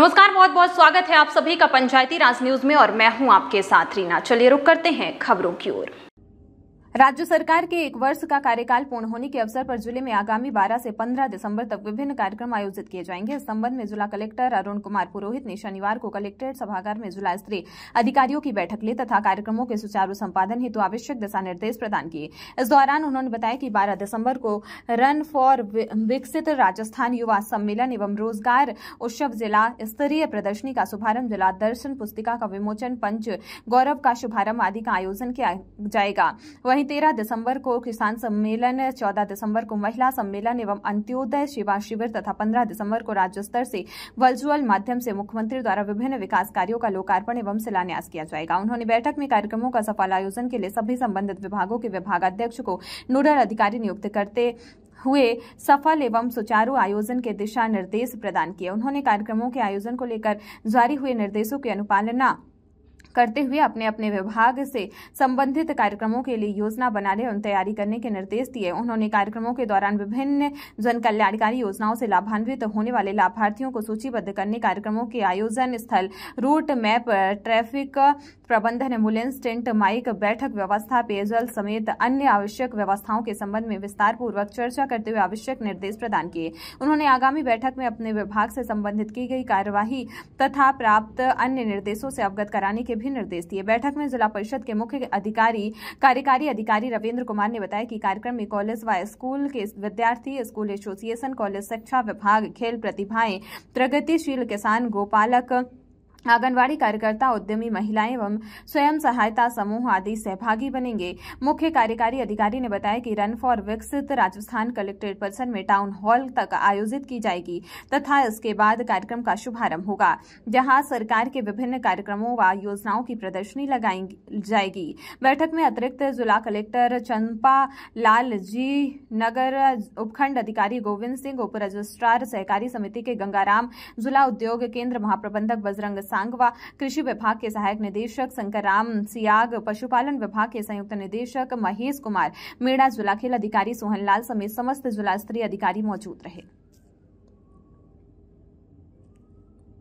नमस्कार बहुत बहुत स्वागत है आप सभी का पंचायती राज न्यूज में और मैं हूं आपके साथ रीना चलिए रुक करते हैं खबरों की ओर राज्य सरकार के एक वर्ष का कार्यकाल पूर्ण होने के अवसर पर जिले में आगामी 12 से 15 दिसंबर तक विभिन्न कार्यक्रम आयोजित किए जाएंगे इस संबंध में जिला कलेक्टर अरुण कुमार पुरोहित ने शनिवार को कलेक्ट्रेट सभागार में जिला स्तरीय अधिकारियों की बैठक ली तथा कार्यक्रमों के सुचारू संपादन हेतु तो आवश्यक दिशा निर्देश प्रदान किए इस दौरान उन्होंने बताया कि बारह दिसम्बर को रन फॉर विकसित राजस्थान युवा सम्मेलन एवं रोजगार उत्सव जिला स्तरीय प्रदर्शनी का शुभारंभ जिला दर्शन पुस्तिका का विमोचन पंच गौरव का शुभारंभ आदि का आयोजन किया जाएगा वहीं वहीं 13 दिसंबर को किसान सम्मेलन 14 दिसंबर को महिला सम्मेलन एवं अंत्योदय सेवा शिविर तथा 15 दिसंबर को राज्य स्तर से वर्चुअल माध्यम से मुख्यमंत्री द्वारा विभिन्न विकास कार्यो का लोकार्पण एवं शिलान्यास किया जाएगा उन्होंने बैठक में कार्यक्रमों का सफल आयोजन के लिए सभी संबंधित विभागों के विभागाध्यक्ष को नोडल अधिकारी नियुक्त करते हुए सफल एवं सुचारू आयोजन के दिशा निर्देश प्रदान किए उन्होंने कार्यक्रमों के आयोजन को लेकर जारी हुए निर्देशों की अनुपालना करते हुए अपने अपने विभाग से संबंधित कार्यक्रमों के लिए योजना बनाने एवं तैयारी करने के निर्देश दिए उन्होंने कार्यक्रमों के दौरान विभिन्न जन कल्याणकारी योजनाओं से लाभान्वित होने वाले लाभार्थियों को सूचीबद्ध करने कार्यक्रमों के आयोजन स्थल रूट मैप ट्रैफिक प्रबंधन एम्बुलेंस टेंट माइक बैठक व्यवस्था पेयजल समेत अन्य आवश्यक व्यवस्थाओं के संबंध में विस्तार पूर्वक चर्चा करते हुए आवश्यक निर्देश प्रदान किए उन्होंने आगामी बैठक में अपने विभाग से संबंधित की गई कार्यवाही तथा प्राप्त अन्य निर्देशों से अवगत कराने के भी निर्देश दिए बैठक में जिला परिषद के मुख्य अधिकारी कार्यकारी अधिकारी रविन्द्र कुमार ने बताया कि कार्यक्रम में कॉलेज व स्कूल के विद्यार्थी स्कूल एसोसिएशन कॉलेज शिक्षा विभाग खेल प्रतिभाएं प्रगतिशील किसान गोपालक आंगनवाड़ी कार्यकर्ता उद्यमी महिलाएं एवं स्वयं सहायता समूह आदि सहभागी बनेंगे मुख्य कार्यकारी अधिकारी ने बताया कि रन फॉर विकसित राजस्थान कलेक्ट्रेट परिसर में टाउन हॉल तक आयोजित की जाएगी तथा इसके बाद कार्यक्रम का शुभारंभ होगा जहां सरकार के विभिन्न कार्यक्रमों व योजनाओं की प्रदर्शनी लगाई जाएगी बैठक में अतिरिक्त जिला कलेक्टर चंपा लाल जी नगर उपखंड अधिकारी गोविंद सिंह उप रजिस्ट्रार सहकारी समिति के गंगाराम जिला उद्योग केंद्र महाप्रबंधक बजरंग सांगवा कृषि विभाग के सहायक निदेशक शंकर राम सियाग पशुपालन विभाग के संयुक्त निदेशक महेश कुमार मेड़ा जिला खेल अधिकारी सोहनलाल समेत समस्त जिला स्तरीय अधिकारी मौजूद रहे